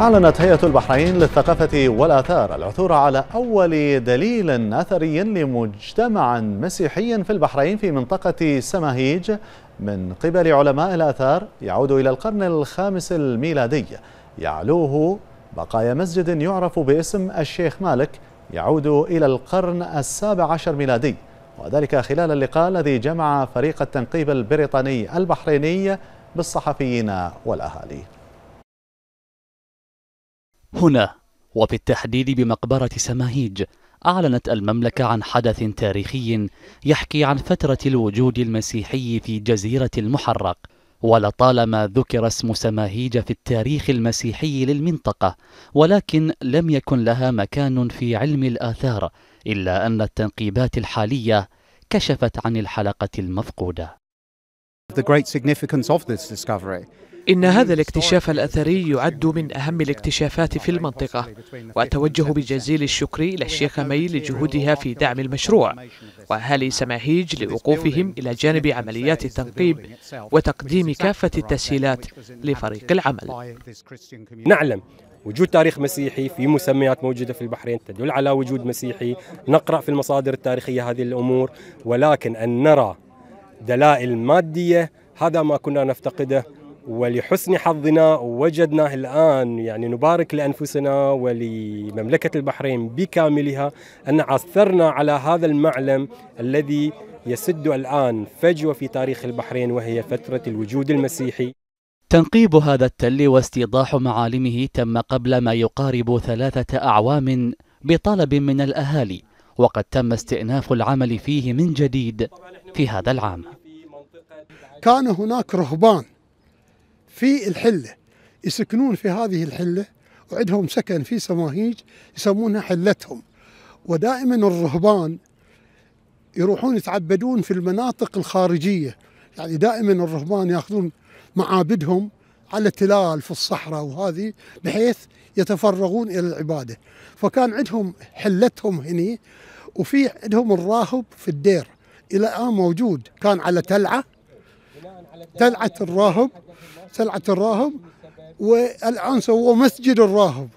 أعلنت هيئة البحرين للثقافة والآثار العثور على أول دليل أثري لمجتمع مسيحي في البحرين في منطقة سماهيج من قبل علماء الآثار يعود إلى القرن الخامس الميلادي يعلوه بقايا مسجد يعرف باسم الشيخ مالك يعود إلى القرن السابع عشر ميلادي وذلك خلال اللقاء الذي جمع فريق التنقيب البريطاني البحريني بالصحفيين والأهالي هنا وبالتحديد بمقبرة سماهيج أعلنت المملكة عن حدث تاريخي يحكي عن فترة الوجود المسيحي في جزيرة المحرق ولطالما ذكر اسم سماهيج في التاريخ المسيحي للمنطقة ولكن لم يكن لها مكان في علم الآثار إلا أن التنقيبات الحالية كشفت عن الحلقة المفقودة إن هذا الاكتشاف الأثري يعد من أهم الاكتشافات في المنطقة وأتوجه بجزيل الشكر إلى مي لجهودها في دعم المشروع وأهالي سماهيج لوقوفهم إلى جانب عمليات التنقيب وتقديم كافة التسهيلات لفريق العمل نعلم وجود تاريخ مسيحي في مسميات موجوده في البحرين تدل على وجود مسيحي نقرا في المصادر التاريخيه هذه الامور ولكن ان نرى دلائل مادية هذا ما كنا نفتقده ولحسن حظنا وجدناه الآن يعني نبارك لأنفسنا ولمملكة البحرين بكاملها أن عثرنا على هذا المعلم الذي يسد الآن فجوة في تاريخ البحرين وهي فترة الوجود المسيحي تنقيب هذا التل واستيضاح معالمه تم قبل ما يقارب ثلاثة أعوام بطلب من الأهالي وقد تم استئناف العمل فيه من جديد في هذا العام كان هناك رهبان في الحلة يسكنون في هذه الحلة وعندهم سكن في سماهيج يسمونها حلتهم ودائما الرهبان يروحون يتعبدون في المناطق الخارجية يعني دائما الرهبان ياخذون معابدهم على التلال في الصحراء وهذه بحيث يتفرغون الى العباده فكان عندهم حلتهم هني وفي عندهم الراهب في الدير الى الان آه موجود كان على تلعه تلعه الراهب تلعه الراهب والان سووا مسجد الراهب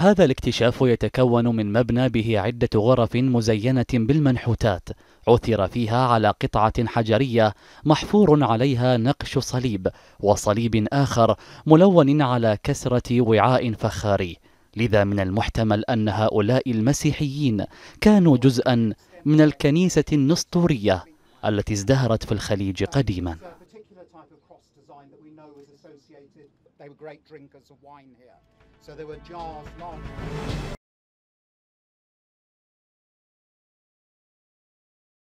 هذا الاكتشاف يتكون من مبنى به عدة غرف مزينة بالمنحوتات عثر فيها على قطعة حجرية محفور عليها نقش صليب وصليب آخر ملون على كسرة وعاء فخاري لذا من المحتمل أن هؤلاء المسيحيين كانوا جزءا من الكنيسة النسطورية التي ازدهرت في الخليج قديماً type of cross design that we know is associated. They were great drinkers of wine here. So there were jars long.